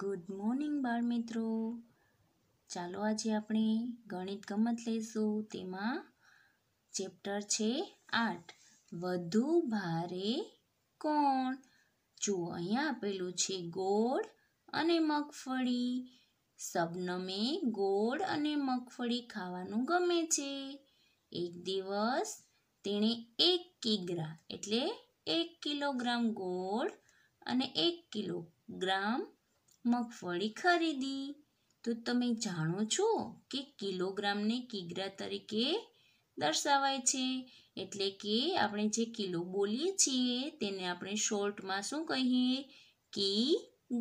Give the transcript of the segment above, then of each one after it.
good morning બાળ મિત્રો ચાલો આજે આપણે ગણિત ગમત લઈશું તેમાં ચેપ્ટર છે આઠ વધુ ભારે કોણ જુઓ અહીંયા આપેલું છે ગોળ અને મગફળી સબનમે ગોળ અને મગફળી ખાવાનું ગમે છે એક દિવસ તેણે એક કિગ્રા એટલે એક કિલોગ્રામ ગોળ અને એક કિલોગ્રામ મગફળી ખરીદી તો તમે જાણો છો કે કિલોગ્રામને કિગ્રા તરીકે દર્શાવાય છે એટલે કે આપણે જે કિલો બોલીએ છીએ તેને આપણે શોર્ટમાં શું કહીએ કી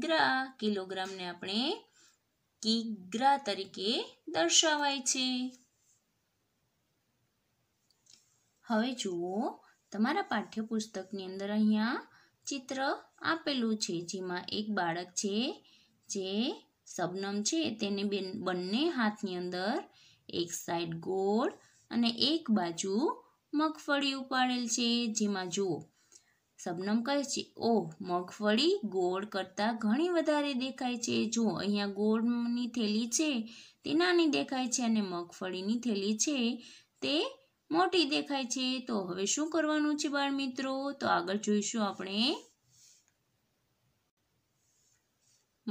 ગ્રા કિલોગ્રામને આપણે કિગ્રા તરીકે દર્શાવાય છે હવે જુઓ તમારા પાઠ્યપુસ્તકની અંદર અહીંયા ચિત્ર આપેલું છે જેમાં એક બાળક છે જે સબનમ છે તેને બે બંને હાથની અંદર એક સાઈડ ગોળ અને એક બાજુ મગફળી ઉપાડેલ છે જેમાં જુઓ સબનમ કહે છે ઓહ મગફળી ગોળ કરતાં ઘણી વધારે દેખાય છે જો અહીંયા ગોળની થેલી છે તે નાની દેખાય છે અને મગફળીની થેલી છે તે મોટી દેખાય છે તો હવે શું કરવાનું છે બાળ મિત્રો તો આગળ જોઈશું આપણે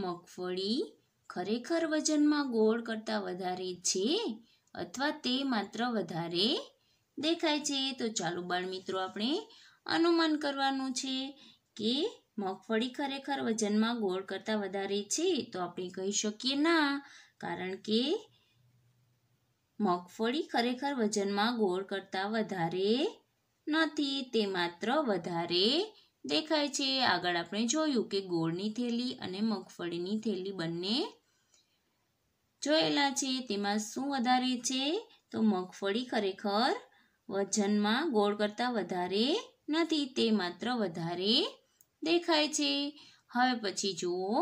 મગફળી ખરેખર વજનમાં ગોળ કરતાં વધારે છે અથવા તે માત્ર વધારે દેખાય છે તો ચાલો બાળમિત્રો આપણે અનુમાન કરવાનું છે કે મગફળી ખરેખર વજનમાં ગોળ કરતાં વધારે છે તો આપણે કહી શકીએ ના કારણ કે મગફળી ખરેખર વજનમાં ગોળ કરતાં વધારે નથી તે માત્ર વધારે દેખાય છે આગળ આપણે જોયું કે ગોળની થેલી અને મગફળીની થેલી બંને જોયેલા છે તેમાં શું વધારે છે તો મગફળી ખરેખર વજનમાં ગોળ કરતાં વધારે નથી તે માત્ર વધારે દેખાય છે હવે પછી જુઓ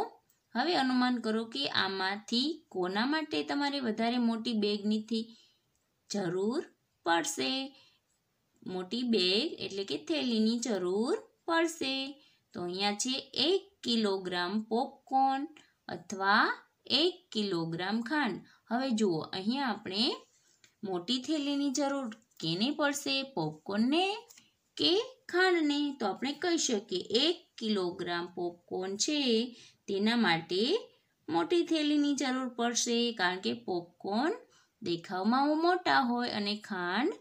હવે અનુમાન કરો કે આમાંથી કોના માટે તમારે વધારે મોટી બેગની જરૂર પડશે મોટી બેગ એટલે કે થેલીની જરૂર પડશે તો અહીંયા છે એક કિલોગ્રામ પોપકોર્ન અથવા એક કિલોગ્રામ ખાંડ હવે જુઓ અહીંયા આપણે મોટી થેલીની જરૂર કેને પડશે પોપકોર્નને કે ખાંડને તો આપણે કહી શકીએ એક કિલોગ્રામ પોપકોર્ન છે તેના માટે મોટી થેલીની જરૂર પડશે કારણ કે પોપકોર્ન દેખાવમાં મોટા હોય અને ખાંડ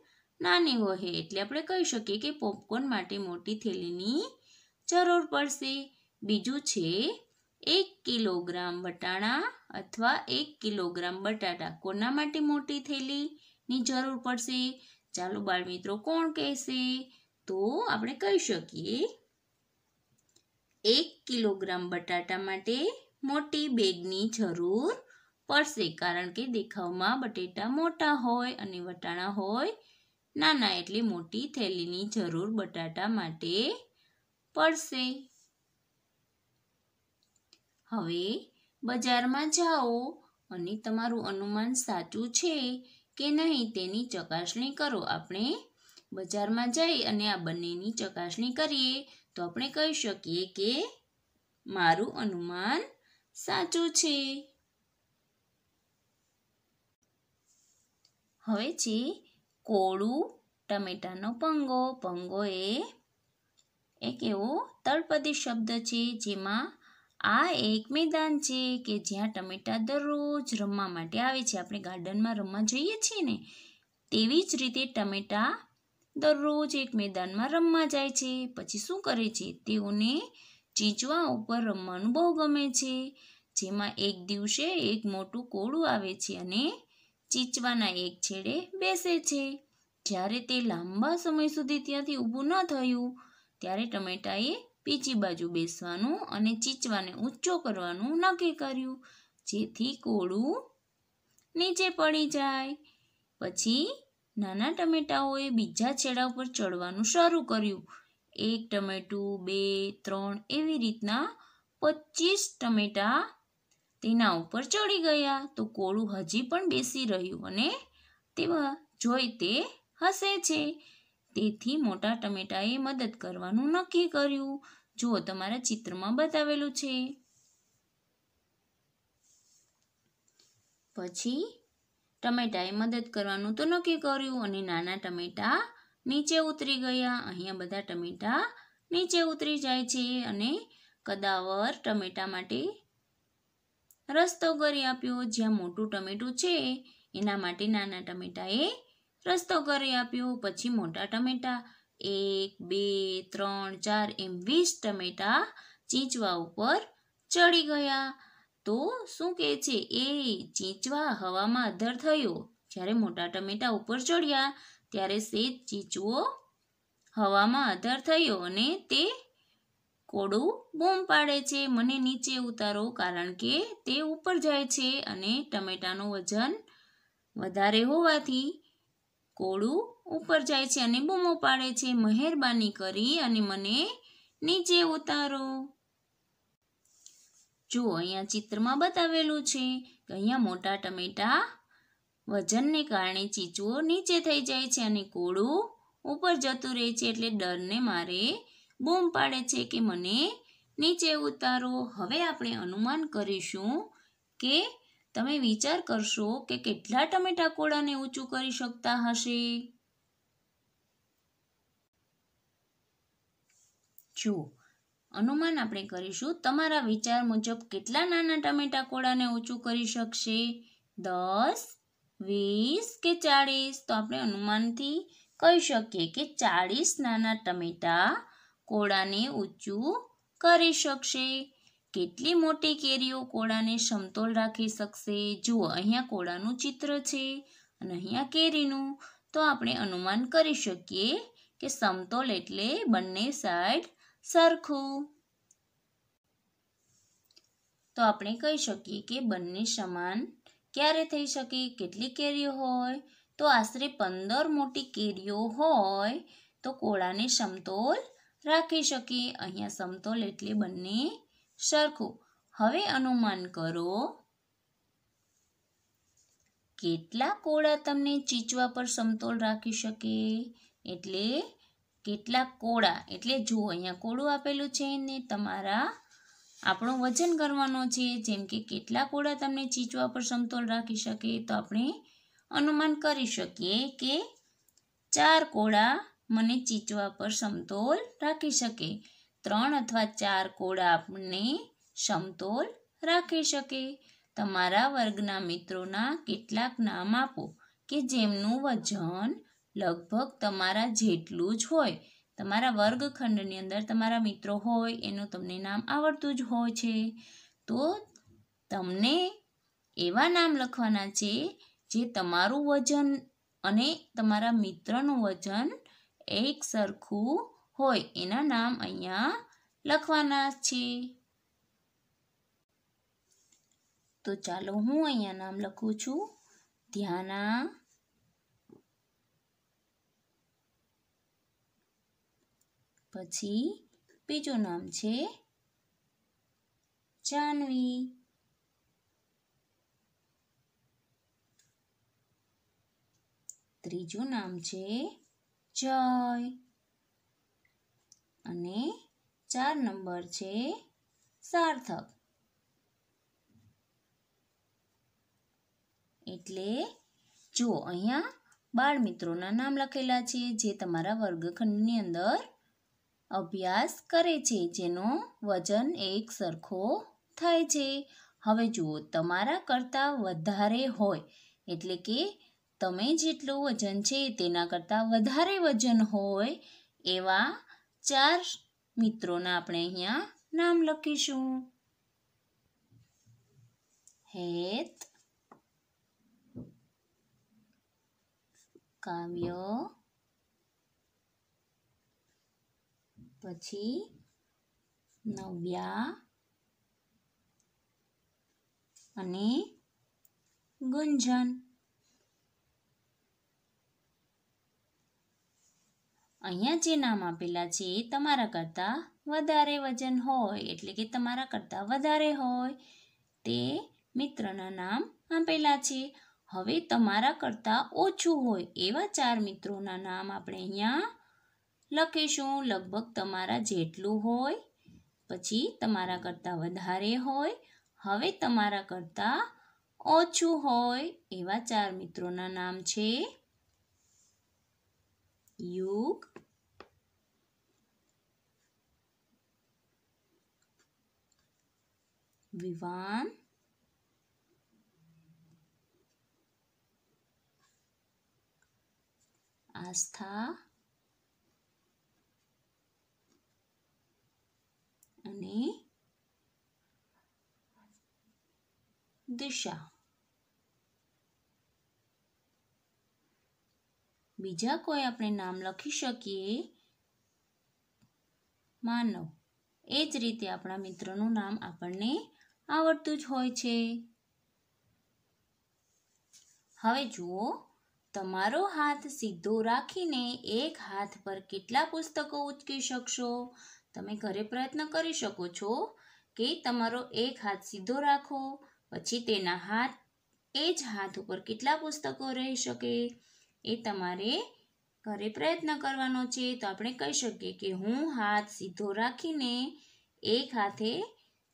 નાની હોય એટલે આપણે કહી શકીએ કે પોપકોર્ન માટે મોટી થેલીની જરૂર પડશે બીજું છે એક કિલોગ્રામ વટાણા અથવા એક કિલોગ્રામ બટાટા કોના માટે મોટી થેલીની જરૂર પડશે ચાલો બાળમિત્રો કોણ કહેશે તો આપણે કહી શકીએ એક કિલોગ્રામ બટાટા માટે મોટી બેગની જરૂર પડશે કારણ કે દેખાવમાં બટેટા મોટા હોય અને વટાણા હોય નાના એટલે મોટી થેલીની જરૂર બટાટા માટે પડશે હવે બજારમાં જાઓ અને તમારું અનુમાન સાચું છે કે નહીં તેની ચકાસણી કરો આપણે બજારમાં જઈ અને આ બંનેની ચકાસણી કરીએ તો આપણે કહી શકીએ કે મારું અનુમાન સાચું છે હવે છે કોળું ટમેટાનો પંગો પંગો એ એક એવો તળપદી શબ્દ છે જેમાં આ એક મેદાન છે કે જ્યાં ટમેટા દરરોજ રમવા માટે આવે છે આપણે ગાર્ડનમાં રમવા જઈએ છીએ ને તેવી જ રીતે ટમેટા દરરોજ એક મેદાનમાં રમવા જાય છે પછી શું કરે છે તેઓને ચીચવા ઉપર રમવાનું બહુ ગમે છે જેમાં એક દિવસે એક મોટું કોળું આવે છે અને ચીચવાના એક છેડે બેસે છે જ્યારે તે લાંબા સમય સુધી ત્યાંથી ઊભું ન થયું ત્યારે ટમેટાએ પીચી બાજુ બેસવાનું અને ચીચવાને ઊંચો કરવાનું નક્કી કર્યું જેથી કોળું નીચે પડી જાય પછી નાના ટમેટાઓએ બીજા છેડા ઉપર ચડવાનું શરૂ કર્યું એક ટમેટું બે ત્રણ એવી રીતના પચીસ ટમેટા તેના ઉપર ચડી ગયા તો કોળું હજી પણ બેસી રહ્યું અને તેવા જોઈ તે હસે છે તેથી મોટા ટમેટાએ મદદ કરવાનું નક્કી કર્યું જુઓ તમારા ચિત્રમાં બતાવેલું છે પછી ટમેટાએ મદદ કરવાનું તો નક્કી કર્યું અને નાના ટમેટા નીચે ઉતરી ગયા અહીંયા બધા ટમેટા નીચે ઉતરી જાય છે અને કદાવર ટમેટા માટે રસ્તો કરી આપ્યો જ્યાં મોટું ટમેટું છે એના માટે નાના ટમેટાએ રસ્તો કરી આપ્યો પછી મોટા ટમેટા એક બે ત્રણ ચાર એમ વીસ ટમેટા ચીંચવા ઉપર ચડી ગયા તો શું કહે છે એ ચીંચવા હવામાં અધર થયો જ્યારે મોટા ટમેટા ઉપર ચડ્યા ત્યારે સેજ ચીંચવો હવામાં અધર થયો અને તે કોડું બૂમ પાડે છે મને નીચે ઉતારો કારણ કે તે ઉપર જાય છે અને ટમેટાનું વજન વધારે હોવાથી કોળું ઉપર જાય છે અને બૂમો પાડે છે મહેરબાની કરી અને મને નીચે ઉતારો જુઓ અહીંયા ચિત્રમાં બતાવેલું છે કે અહીંયા મોટા ટમેટા વજનને કારણે ચીચવો નીચે થઈ જાય છે અને કોળું ઉપર જતું રહે છે એટલે ડરને મારે બૂમ પાડે છે કે મને નીચે ઉતારો હવે આપણે અનુમાન કરીશું કે તમે વિચાર કરશો કે કેટલા ટમેટા કોળાને ઊંચું કરી શકતા હશે જો અનુમાન આપણે કરીશું તમારા વિચાર મુજબ કેટલા નાના ટમેટા કોળાને ઊંચું કરી શકશે દસ વીસ કે ચાળીસ તો આપણે અનુમાનથી કહી શકીએ કે ચાળીસ નાના ટમેટા કોળાને ઊંચું કરી શકશે કેટલી મોટી કેરીઓ કોળાને સમતોલ રાખી શકશે જુઓ અહીંયા કોળાનું ચિત્ર છે અને અહીંયા કેરીનું તો આપણે અનુમાન કરી શકીએ કે સમતોલ એટલે બંને સાઈડ સરખું તો આપણે કહી શકીએ કે બંને સમાન ક્યારે થઈ શકે કેટલી કેરીઓ હોય તો આશરે પંદર મોટી કેરીઓ હોય તો કોળાને સમતોલ રાખી શકીએ અહીંયા સમતોલ એટલે બંને સરખું હવે અનુમાન કરો કેટલા કોળા તમને ચીચવા પર સમતોલ રાખી શકે એટલે કેટલા કોળા એટલે જુઓ અહીંયા કોળું આપેલું છે ને તમારા આપણો વજન કરવાનો છે જેમ કે કેટલા કોળા તમને ચીચવા પર સમતોલ રાખી શકે તો આપણે અનુમાન કરી શકીએ કે ચાર કોળા મને ચીચવા પર સમતોલ રાખી શકે ત્રણ અથવા ચાર કોડ આપને સમતોલ રાખી શકે તમારા વર્ગના મિત્રોના કેટલાક નામ આપો કે જેમનું વજન લગભગ તમારા જેટલું જ હોય તમારા વર્ગખંડની અંદર તમારા મિત્રો હોય એનું તમને નામ આવડતું જ હોય છે તો તમને એવા નામ લખવાના છે જે તમારું વજન અને તમારા મિત્રનું વજન એક સરખું હોય એના નામ અહીંયા લખવાના છે તો ચાલો હું અહીંયા નામ લખું છું ધ્યાના પછી બીજું નામ છે જાનવી ત્રીજું નામ છે જય અને ચાર નંબર છે સાર્થક એટલે જો અહીંયા બાળ મિત્રોના નામ લખેલા છે જે તમારા વર્ગખંડની અંદર અભ્યાસ કરે છે જેનો વજન એક સરખો થાય છે હવે જુઓ તમારા કરતાં વધારે હોય એટલે કે તમે જેટલું વજન છે તેના કરતાં વધારે વજન હોય એવા ચાર મિત્રોના આપણે અહીંયા નામ લખીશું હેત કાવ્ય પછી નવ્યા અને ગુંજન અહીંયા જે નામ આપેલા છે એ તમારા કરતાં વધારે વજન હોય એટલે કે તમારા કરતાં વધારે હોય તે મિત્રના નામ આપેલા છે હવે તમારા કરતાં ઓછું હોય એવા ચાર મિત્રોના નામ આપણે અહીંયા લખીશું લગભગ તમારા જેટલું હોય પછી તમારા કરતાં વધારે હોય હવે તમારા કરતાં ઓછું હોય એવા ચાર મિત્રોના નામ છે યુગ વિવાન આસ્થા અને દિશા બીજા કોઈ આપણે નામ લખી શકીએ માનવ એ જ રીતે આપણા મિત્રનું નામ આપણને આવડતું જ હોય છે હવે જુઓ તમારો હાથ સીધો રાખીને એક હાથ પર કેટલા પુસ્તકો ઉચકી શકશો તમે ઘરે પ્રયત્ન કરી શકો છો કે તમારો એક હાથ સીધો રાખો પછી તેના હાથ એ જ હાથ ઉપર કેટલા પુસ્તકો રહી શકે એ તમારે ઘરે પ્રયત્ન કરવાનો છે તો આપણે કહી શકીએ કે હું હાથ સીધો રાખીને એક હાથે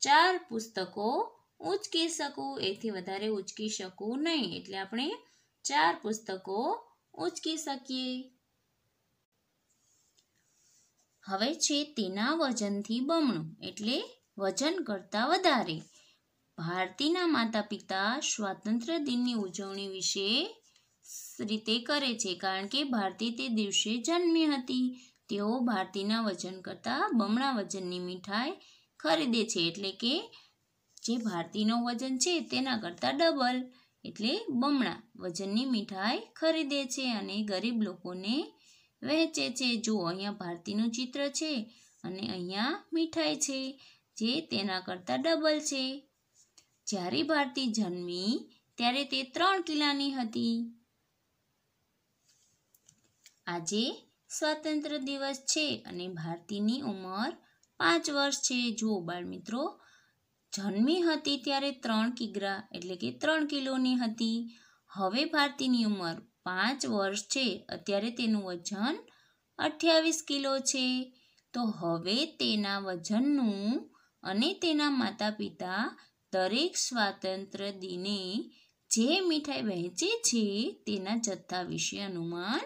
ચાર પુસ્તકો ઉચકી શકું એથી વધારે ઉચકી શકું નહીં એટલે આપણે ચાર પુસ્તકો ઉચકી શકીએ હવે છે તેના વજનથી બમણું એટલે વજન કરતાં વધારે ભારતીના માતા પિતા સ્વાતંત્ર્ય દિનની ઉજવણી વિશે રીતે કરે છે કારણ કે ભારતી તે દિવસે જન્મી હતી તેઓ ભારતીના વજન કરતાં બમણા વજનની મીઠાઈ ખરીદે છે એટલે કે જે ભારતીનું વજન છે તેના કરતાં ડબલ એટલે બમણા વજનની મીઠાઈ ખરીદે છે અને ગરીબ લોકોને વહેંચે છે જો અહીંયા ભારતીનું ચિત્ર છે અને અહીંયા મીઠાઈ છે જે તેના કરતાં ડબલ છે જ્યારે ભારતી જન્મી ત્યારે તે ત્રણ કિલાની હતી આજે સ્વાતંત્ર દિવસ છે અને ભારતીની ઉંમર પાંચ વર્ષ છે જુઓ બાળ મિત્રો જન્મી હતી ત્યારે ત્રણ કિગ્રા એટલે કે ત્રણ કિલોની હતી હવે ભારતીની ઉંમર પાંચ વર્ષ છે અત્યારે તેનું વજન અઠ્યાવીસ કિલો છે તો હવે તેના વજનનું અને તેના માતા પિતા દરેક સ્વાતંત્ર દિને જે મીઠાઈ વહેંચે છે તેના જથ્થા વિશે અનુમાન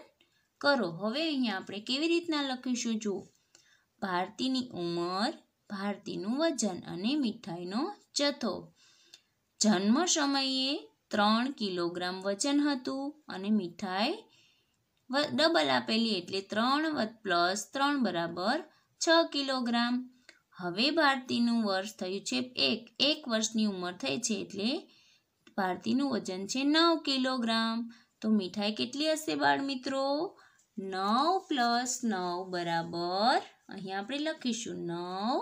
કરો હવે અહીંયા આપણે કેવી રીતના લખીશું જુઓ ભારતીની ઉંમર ભારતીનું વજન અને મીઠાઈનો જથ્થો જન્મ સમયે ત્રણ કિલોગ્રામ વજન હતું અને મીઠાઈ ડબલ આપેલી એટલે ત્રણ પ્લસ ત્રણ બરાબર છ કિલોગ્રામ હવે ભારતીનું વર્ષ થયું છે એક એક વર્ષની ઉંમર થઈ છે એટલે ભારતીનું વજન છે નવ કિલોગ્રામ તો મીઠાઈ કેટલી હશે બાળમિત્રો નવ પ્લસ નવ બરાબર અહીંયા આપણે લખીશું નવ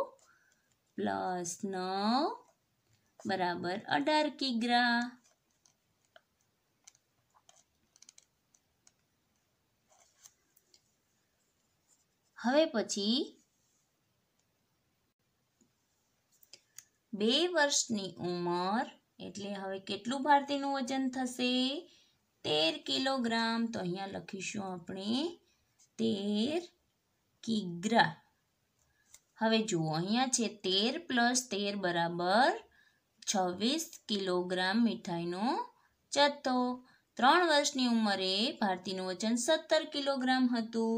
પ્લસ નવ બરાબર અઢાર કિગ્રા હવે પછી બે વર્ષની ઉંમર એટલે હવે કેટલું ભારતીનું વજન થશે તેર કિલોગ્રામ તો અહીંયા લખીશું આપણે તેર કિગ્રા હવે જુઓ અહીંયા છે તેર પ્લસ તેર બરાબર છવ્વીસ કિલોગ્રામ મીઠાઈનો જથ્થો ત્રણ વર્ષની ઉંમરે ભારતીનું વજન સત્તર કિલોગ્રામ હતું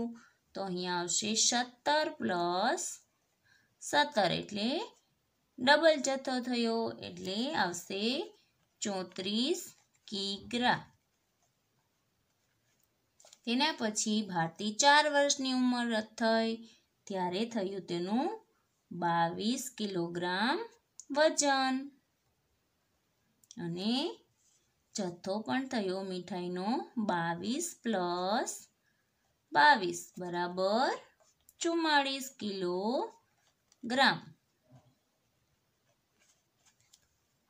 તો અહીંયા આવશે સત્તર પ્લસ સત્તર એટલે ડબલ જથ્થો થયો એટલે આવશે ચોત્રીસ કિગ્રા તેના પછી ભારતી ચાર વર્ષની ઉંમર થઈ ત્યારે થયું તેનું બાવીસ કિલોગ્રામ વજન અને જથ્થો પણ થયો મીઠાઈનો બાવીસ પ્લસ બાવીસ બરાબર ચુમ્માળીસ કિલો ગ્રામ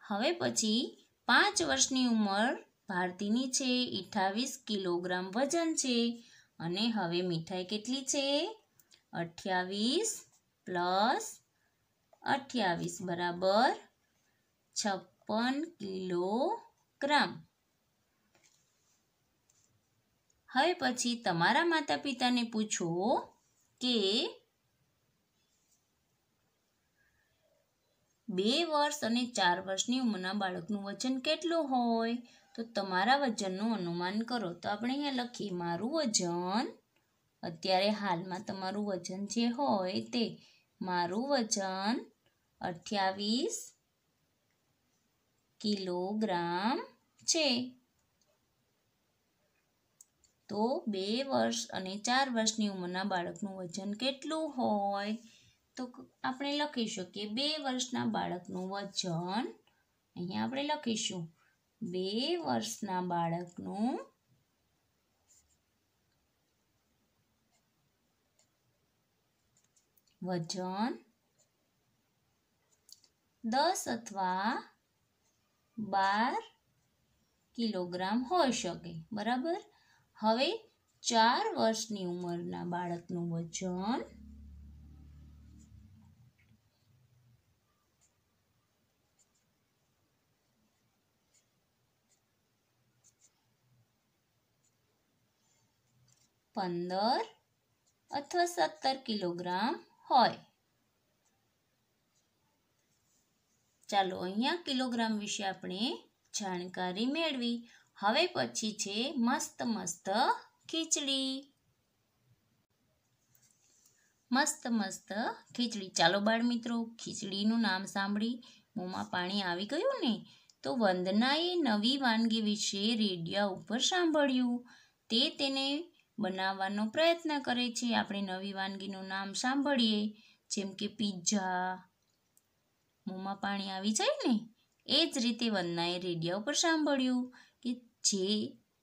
હવે પછી પાંચ વર્ષની ઉંમર ભારતીની છે અઠ્ઠાવીસ કિલોગ્રામ વજન છે અને હવે મીઠાઈ કેટલી છે અઠ્યાવીસ પ્લસ અઠ્યાવીસ બરાબર છપ્પન કિલોગ્રામ હવે પછી તમારા માતા પિતાને પૂછો કે બે વર્ષ અને ચાર વર્ષની ઉંમરના બાળકનું વજન કેટલું હોય તો તમારા વજનનું અનુમાન કરો તો આપણે અહીંયા લખીએ મારું વજન અત્યારે હાલમાં તમારું વજન જે હોય તે મારું વજન અઠ્યાવીસ કિલોગ્રામ છે તો બે વર્ષ અને ચાર વર્ષની ઉંમરના બાળકનું વજન કેટલું હોય તો આપણે લખી શકીએ બે વર્ષના બાળકનું વજન અહીંયા આપણે લખીશું બે વર્ષના બાળકનું વજન દસ અથવા બાર કિલોગ્રામ હોઈ શકે બરાબર હવે ચાર વર્ષની ઉંમરના બાળકનું વજન પંદર અથવા સત્તર કિલોગ્રામ હોય ચાલો અહીંયા કિલોગ્રામ વિશે આપણે જાણકારી મેળવી હવે પછી છે મસ્ત મસ્ત ખીચડી મસ્ત મસ્ત ખીચડી ચાલો બાળ મિત્રો ખીચડીનું નામ સાંભળી મોંમાં પાણી આવી ગયું ને તો વંદનાએ નવી વાનગી વિશે રેડિયા ઉપર સાંભળ્યું તે તેને બનાવવાનો પ્રયત્ન કરે છે આપણે નવી વાનગીનું નામ સાંભળીએ જેમ કે પિઝા મોંમાં પાણી આવી જાય ને એ જ રીતે વંદનાએ રેડિયા ઉપર સાંભળ્યું કે જે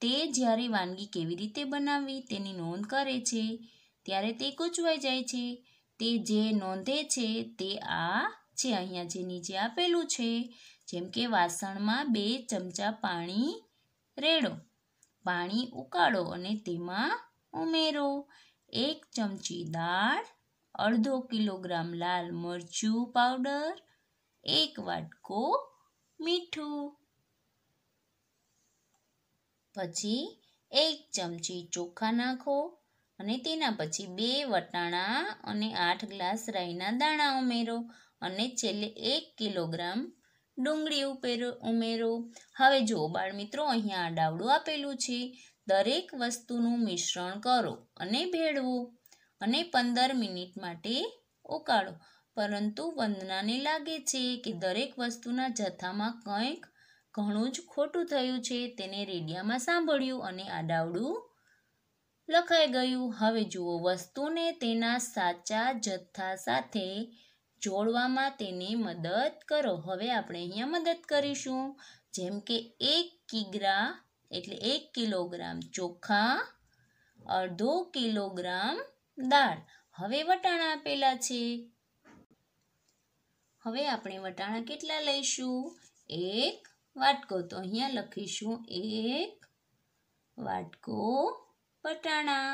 તે જ્યારે વાનગી કેવી રીતે બનાવવી તેની નોંધ કરે છે ત્યારે તે કૂચવાઈ જાય છે તે જે નોંધે છે તે આ છે અહીંયા જે નીચે આપેલું છે જેમ કે વાસણમાં બે ચમચા પાણી રેડો પાણી ઉકાળો અને તેમાં ઉમેરો એક ચમચી દાળ અડધો કિલોગ્રામ લાલ મરચું પાવડર એક વાટકો મીઠું પછી એક ચમચી ચોખા નાખો અને તેના પછી બે વટાણા અને આઠ ગ્લાસ રાઈના દાણા ઉમેરો અને છેલ્લે એક કિલોગ્રામ ડુંગળી ઉપેરો ઉમેરો હવે જો બાળ મિત્રો અહીંયા ડાવડું આપેલું છે દરેક વસ્તુનું મિશ્રણ કરો અને ભેળવો અને પંદર મિનિટ માટે ઉકાળો પરંતુ વંદનાને લાગે છે કે દરેક વસ્તુના જથ્થામાં કંઈક ઘણું જ ખોટું થયું છે તેને રેડિયામાં સાંભળ્યું અને આ ડાવડું લખાઈ ગયું હવે જુઓ વસ્તુને તેના સાચા જથ્થા સાથે જોડવામાં તેને મદદ કરો હવે આપણે અહીંયા મદદ કરીશું જેમ કે એક કિગ્રા એટલે એક કિલોગ્રામ ચોખા અડધો કિલોગ્રામ દાળ હવે વટાણા આપેલા છે હવે આપણે વટાણા કેટલા લઈશું એક વાટકો તો અહીંયા લખીશું એક વાટકો વટાણા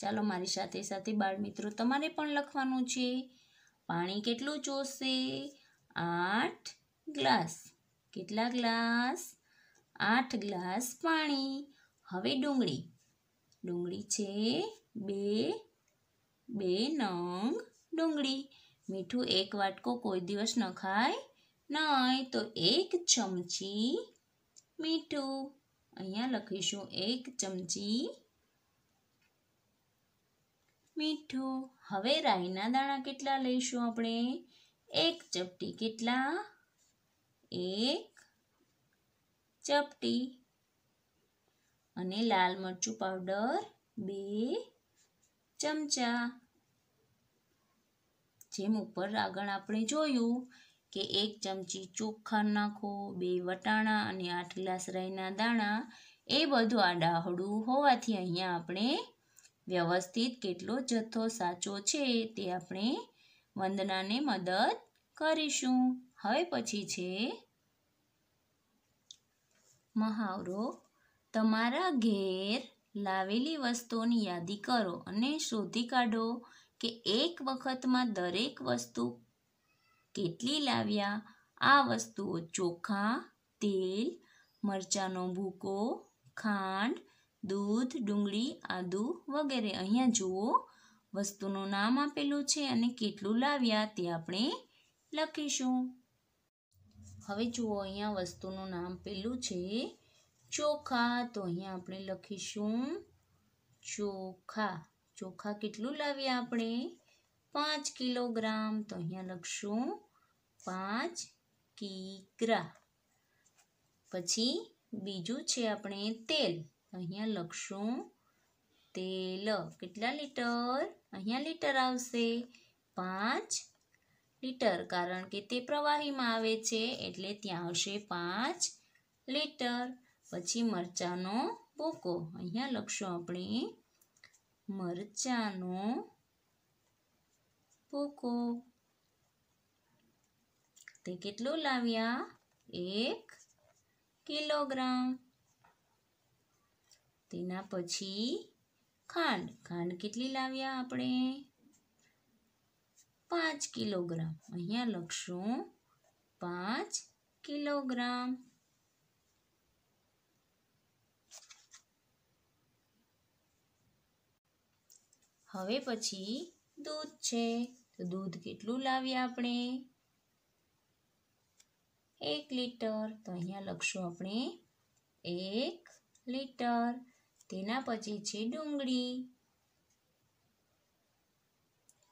ચાલો મારી સાથે સાથે બાળ મિત્રો તમારે પણ લખવાનું છે પાણી કેટલું ચોસે આઠ ગ્લાસ કેટલા ગ્લાસ આઠ ગ્લાસ પાણી હવે ડુંગળી ડુંગળી છે બે બે નંગ ડુંગળી મીઠું એક વાટકો કોઈ દિવસ ન ખાય નહીં તો એક ચમચી મીઠું અહીંયા લખીશું એક ચમચી મીઠું હવે રાઈના દાણા કેટલા લઈશું આપણે એક ચપટી કેટલા એક ચપટી અને લાલ મરચું પાવડર બે ચમચા જેમ ઉપર આગળ આપણે જોયું કે એક ચમચી ચોખા નાખો બે વટાણા અને આઠ ગ્લાસ રાઈના દાણા એ બધું આડાહડું હોવાથી અહીંયા આપણે વ્યવસ્થિત કેટલો જથ્થો સાચો છે તે આપણે વંદનાને મદદ કરીશું હવે પછી છે મહાવરો તમારા ઘેર લાવેલી વસ્તુઓની યાદી કરો અને શોધી કાઢો કે એક વખતમાં દરેક વસ્તુ કેટલી લાવ્યા આ વસ્તુઓ ચોખા તેલ મરચાંનો ભૂકો ખાંડ દૂધ ડુંગળી આદુ વગેરે અહીંયા જુઓ વસ્તુનું નામ આપેલું છે અને કેટલું લાવ્યા તે આપણે લખીશું હવે જુઓ અહીંયા વસ્તુનું નામ પેલું છે ચોખા તો અહીંયા આપણે લખીશું ચોખા ચોખા કેટલું લાવ્યા આપણે પાંચ કિલોગ્રામ તો અહીંયા લખશું પાંચ કિગ્રા પછી બીજું છે આપણે તેલ અહીંયા લખશું તેલ કેટલા લીટર અહીંયા લીટર આવશે પાંચ લીટર કારણ કે તે પ્રવાહીમાં આવે છે એટલે ત્યાં આવશે પાંચ લીટર પછી મરચાંનો ભૂકો અહીંયા લખશું આપણે મરચાંનો ભૂકો તે કેટલું લાવ્યા એક કિલોગ્રામ તેના પછી ખાંડ ખાંડ કેટલી લાવ્યા આપણે પાંચ કિલોગ્રામ અહીંયા લખશું પાંચ કિલોગ્રામ હવે પછી દૂધ છે તો દૂધ કેટલું લાવ્યા આપણે એક લીટર તો અહીંયા લખશું આપણે એક લીટર તેના પછી છે ડુંગળી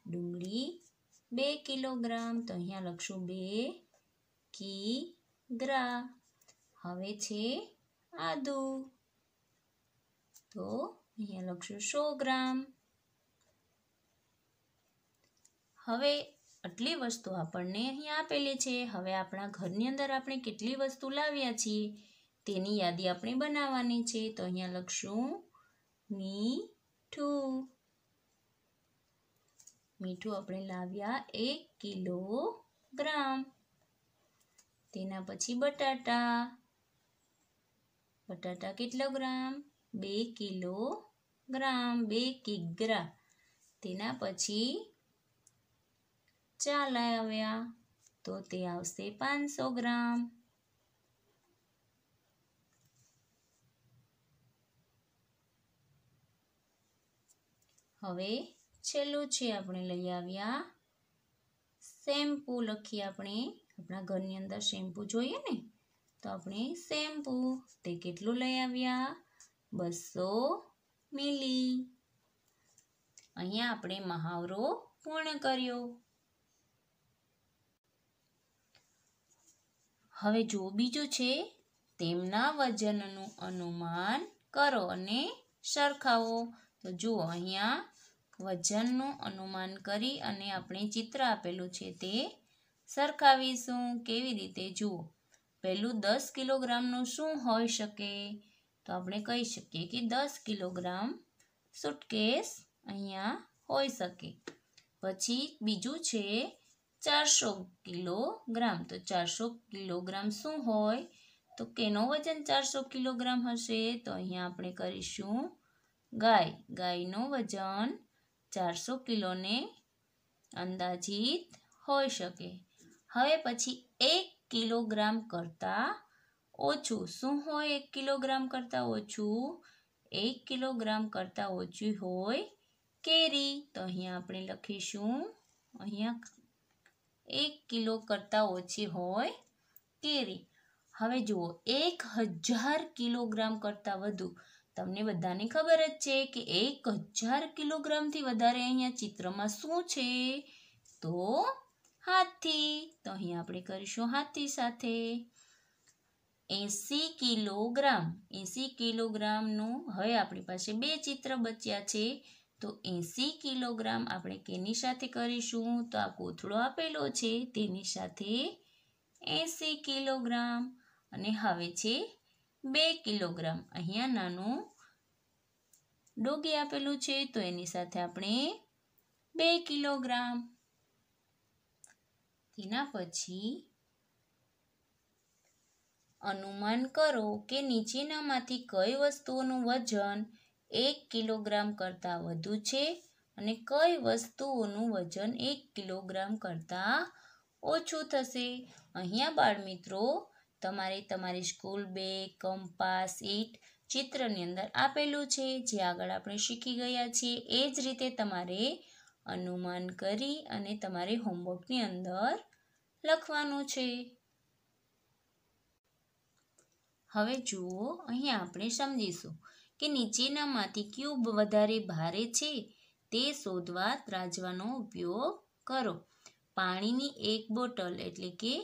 ડુંગળી બે કિલોગ્રામ તો અહીંયા લખશું બે કી ગ્રા હવે છે આદુ તો અહીંયા લખશું સો ગ્રામ હવે આટલી વસ્તુ આપણને અહીંયા આપેલી છે હવે આપણા ઘરની અંદર આપણે કેટલી વસ્તુ લાવ્યા છીએ તેની યાદી આપણે બનાવવાની છે તો અહીંયા લખશું મીઠું મીઠું આપણે લાવ્યા એક કિલો ગ્રામ તેના પછી બટાટા બટાટા કેટલો ગ્રામ બે કિલો ગ્રામ બે કિગ્રા તેના પછી ચાલ આવ્યા તો તે આવશે પાંચસો ગ્રામ હવે છેલ્લું છે આપણે લઈ આવ્યા શેમ્પૂ લખીએ આપણે આપણા ઘરની અંદર શેમ્પૂ જોઈએ ને તો આપણે શેમ્પૂ તે કેટલું લઈ આવ્યા બસો મિલી અહીંયા આપણે મહાવરો પૂર્ણ કર્યો હવે જો બીજું છે તેમના વજનનું અનુમાન કરો અને સરખાવો તો જુઓ અહીંયા વજનનું અનુમાન કરી અને આપણે ચિત્ર આપેલું છે તે સરખાવીશું કેવી રીતે જુઓ પહેલું દસ કિલોગ્રામનું શું હોઈ શકે તો આપણે કહી શકીએ કે દસ કિલોગ્રામ સુટકેસ અહીંયા હોઈ શકે પછી બીજું છે ચારસો કિલોગ્રામ તો ચારસો કિલોગ્રામ શું હોય તો કેનો વજન ચારસો કિલોગ્રામ હશે તો અહીંયા આપણે કરીશું ગાય ગાયનું વજન ચારસો કિલોને અંદાજીત હોઈ શકે હવે પછી એક કિલોગ્રામ કરતાં ઓછું શું હોય એક કિલોગ્રામ કરતાં ઓછું એક કિલોગ્રામ કરતાં ઓછું હોય કેરી તો અહીંયા આપણે લખીશું અહીંયા એક કિલો કરતાં ઓછી હોય કેરી હવે જુઓ એક હજાર કિલોગ્રામ કરતાં વધુ તમને બધાને ખબર જ છે કે એક હજાર કિલોગ્રામથી વધારે અહીંયા ચિત્રમાં શું છે તો હાથી તો અહીં આપણે કરીશું હાથી સાથે એસી કિલોગ્રામ એસી કિલોગ્રામનું હવે આપણી પાસે બે ચિત્ર બચ્યા છે તો એસી કિલોગ્રામ આપણે કેની સાથે કરીશું તો આ કોથળો આપેલો છે તેની સાથે એસી કિલોગ્રામ અને હવે છે બે કિલોગ્રામ અહીંયા નાનું ડોગી આપેલું છે તો એની સાથે આપણે બે કિલોગ્રામ તેના પછી અનુમાન કરો કે નીચેનામાંથી કઈ વસ્તુઓનું વજન એક કિલોગ્રામ કરતાં વધુ છે અને કઈ વસ્તુઓનું વજન એક કિલોગ્રામ કરતાં ઓછું થશે અહીંયા બાળમિત્રો મિત્રો તમારે તમારી સ્કૂલ બેગ કંપાસ ઈટ ચિત્રની અંદર આપેલું છે જે આગળ આપણે શીખી ગયા છીએ એ જ રીતે તમારે અનુમાન કરી અને તમારે હોમવર્કની અંદર લખવાનું છે હવે જુઓ અહીંયા આપણે સમજીશું કે નીચેનામાંથી ક્યુબ વધારે ભારે છે તે શોધવા ત્રાજવાનો ઉપયોગ કરો પાણીની એક બોટલ એટલે કે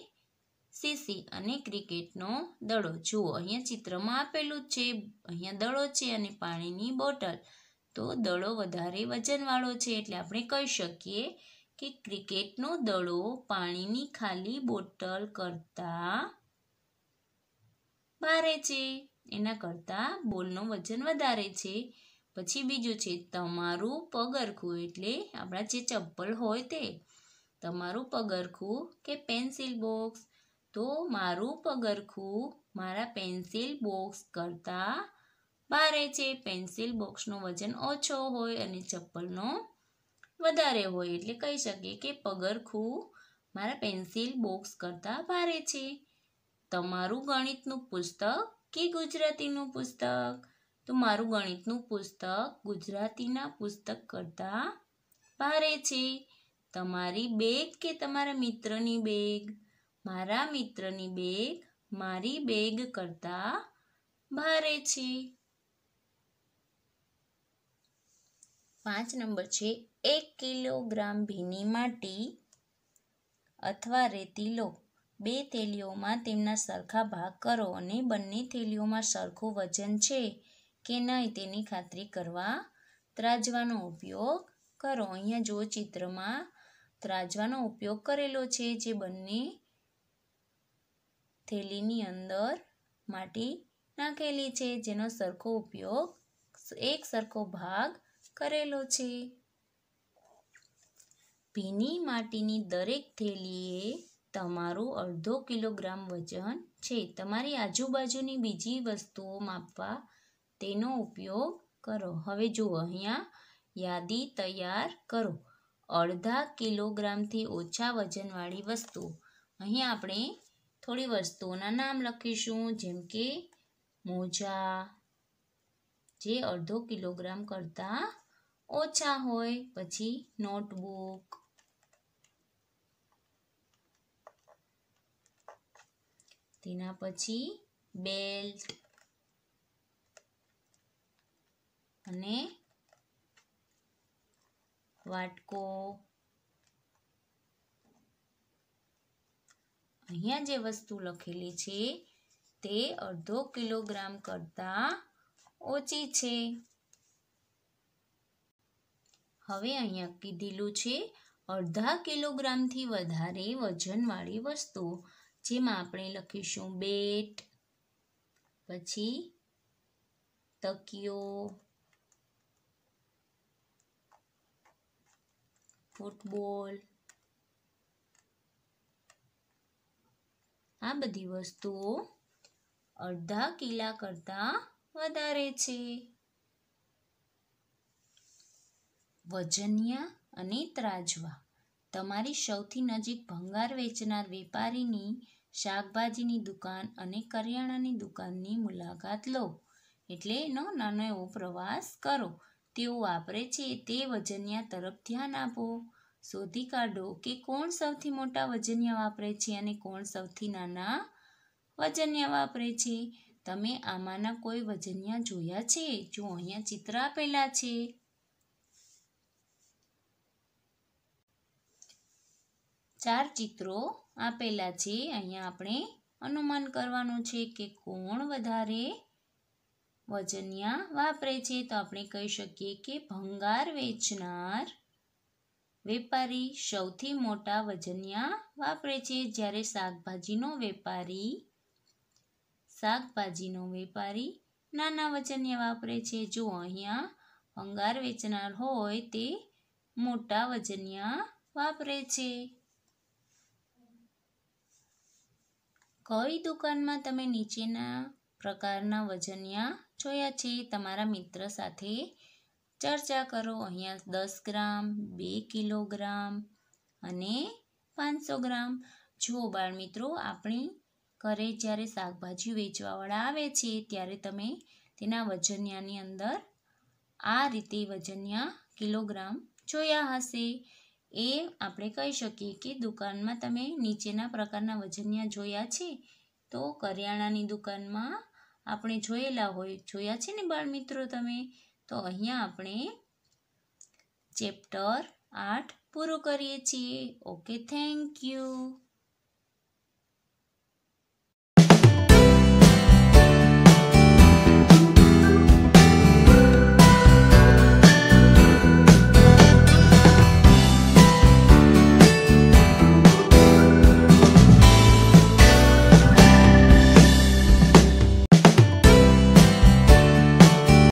સીસી અને ક્રિકેટનો દડો જુઓ અહીંયા ચિત્રમાં આપેલું જ છે અહીંયા દડો છે અને પાણીની બોટલ તો દડો વધારે વજનવાળો છે એટલે આપણે કહી શકીએ કે ક્રિકેટનો દડો પાણીની ખાલી બોટલ કરતાં ભારે છે એના કરતાં બોલનું વજન વધારે છે પછી બીજું છે તમારું પગરખું એટલે આપણા જે ચપ્પલ હોય તે તમારું પગરખું કે પેન્સિલ બોક્સ તો મારું પગરખું મારા પેન્સિલ બોક્સ કરતાં ભારે છે પેન્સિલ બોક્સનો વજન ઓછો હોય અને ચપ્પલનો વધારે હોય એટલે કહી શકીએ કે પગરખું મારા પેન્સિલ બોક્સ કરતાં ભારે છે તમારું ગણિતનું પુસ્તક કે ગુજરાતીનું પુસ્તક તો મારું ગણિતનું પુસ્તક ગુજરાતીના પુસ્તક કરતાં ભારે છે તમારી બેગ કે તમારા મિત્રની બેગ મારા મિત્રની બેગ મારી બેગ કરતા ભારે છે પાંચ નંબર છે એક કિલોગ્રામ ભીની માટી અથવા રેતી લો બે થેલીઓમાં તેમના સરખા ભાગ કરો અને બંને થેલીઓમાં સરખું વજન છે કે નહીં તેની ખાતરી કરવા ત્રાજવાનો ઉપયોગ કરો અહીંયા જો ચિત્રમાં ત્રાજવાનો ઉપયોગ કરેલો છે જે બંને થેલીની અંદર માટી નાખેલી છે જેનો સરખો ઉપયોગ એક સરખો ભાગ કરેલો છે ભીની માટીની દરેક થેલીએ તમારું અડધો કિલોગ્રામ વજન છે તમારી આજુબાજુની બીજી વસ્તુઓ માપવા તેનો ઉપયોગ કરો હવે જુઓ અહીંયા યાદી તૈયાર કરો અડધા કિલોગ્રામથી ઓછા વજનવાળી વસ્તુ અહીંયા આપણે થોડી વસ્તુઓના નામ લખીશું જેમ કે મોજા જે અડધો કિલોગ્રામ કરતાં ઓછા હોય પછી નોટબુક તેના પછી બેલ્ટ અને વાટકો અહીંયા જે વસ્તુ લખેલી છે તે અડધો કિલોગ્રામ કરતાં ઓછી છે હવે અહીંયા કીધેલું છે અડધા કિલોગ્રામથી વધારે વજનવાળી વસ્તુ જેમાં આપણે લખીશું બેટ પછી તકિયો ફૂટબોલ આ બધી વસ્તુઓ અડધા કિલા કરતાં વધારે છે વજનિયા અને ત્રાજવા તમારી સૌથી નજીક ભંગાર વેચનાર વેપારીની શાકભાજીની દુકાન અને કરિયાણાની દુકાનની મુલાકાત લો એટલે એનો નાનો એવો પ્રવાસ કરો તેઓ વાપરે છે તે વજનિયા તરફ ધ્યાન આપો શોધી કાઢો કે કોણ સૌથી મોટા વજન્ય વાપરે છે અને કોણ સૌથી નાના વજન્ય વાપરે છે તમે આમાંના કોઈ વજન્ય જોયા છે જો અહીંયા ચિત્ર આપેલા છે ચાર ચિત્રો આપેલા છે અહીંયા આપણે અનુમાન કરવાનું છે કે કોણ વધારે વજનિયા વાપરે છે તો આપણે કહી શકીએ કે ભંગાર વેચનાર વેપારી સૌથી મોટા વજનિયા વાપરે છે જ્યારે શાકભાજીનો વેપારી શાકભાજીનો વેપારી નાના વજનિયા વાપરે છે જો અહીંયા ભંગાર વેચનાર હોય તે મોટા વજનિયા વાપરે છે કઈ દુકાનમાં તમે નીચેના પ્રકારના વજનિયા જોયા છે તમારા મિત્ર સાથે ચર્ચા કરો અહીંયા દસ ગ્રામ બે કિલોગ્રામ અને પાંચસો ગ્રામ જુઓ બાળમિત્રો આપણી ઘરે જ્યારે શાકભાજી વેચવાવાળા આવે છે ત્યારે તમે તેના વજન્યાની અંદર આ રીતે વજન્યા કિલોગ્રામ જોયા હશે એ આપણે કહી શકીએ કે દુકાનમાં તમે નીચેના પ્રકારના વજનિયા જોયા છે તો કરિયાણાની દુકાનમાં આપણે જોયેલા હોય જોયા છે ને બાળમિત્રો તમે તો અહીંયા આપણે ચેપ્ટર આઠ પૂરું કરીએ છીએ ઓકે થેન્ક યુ